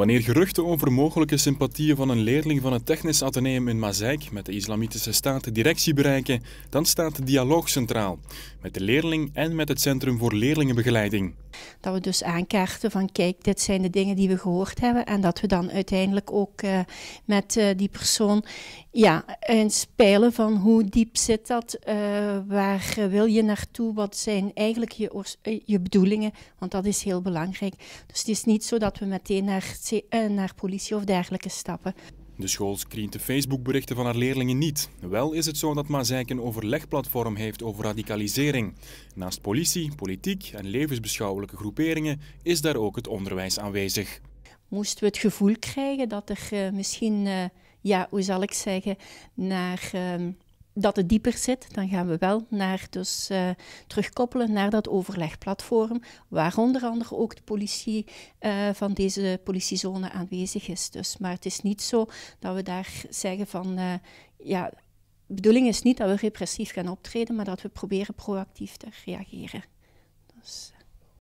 Wanneer geruchten over mogelijke sympathieën van een leerling van het Technisch Atheneum in Mazeik met de Islamitische Staat directie bereiken, dan staat de dialoog centraal. Met de leerling en met het Centrum voor Leerlingenbegeleiding. Dat we dus aankaarten van kijk, dit zijn de dingen die we gehoord hebben en dat we dan uiteindelijk ook eh, met eh, die persoon ja, en spelen van hoe diep zit dat, eh, waar wil je naartoe, wat zijn eigenlijk je, eh, je bedoelingen, want dat is heel belangrijk. Dus het is niet zo dat we meteen naar, eh, naar politie of dergelijke stappen. De school screent de Facebookberichten van haar leerlingen niet. Wel is het zo dat Mazeik een overlegplatform heeft over radicalisering. Naast politie, politiek en levensbeschouwelijke groeperingen is daar ook het onderwijs aanwezig moesten we het gevoel krijgen dat er eh, misschien, eh, ja, hoe zal ik zeggen, naar, ehm, dat het dieper zit, dan gaan we wel naar, dus, eh, terugkoppelen naar dat overlegplatform, waar onder andere ook de politie van deze politiezone aanwezig is. Dus, maar het is niet zo dat we daar zeggen van, ja, de bedoeling is niet dat we repressief gaan optreden, maar dat we proberen proactief te reageren. Dus,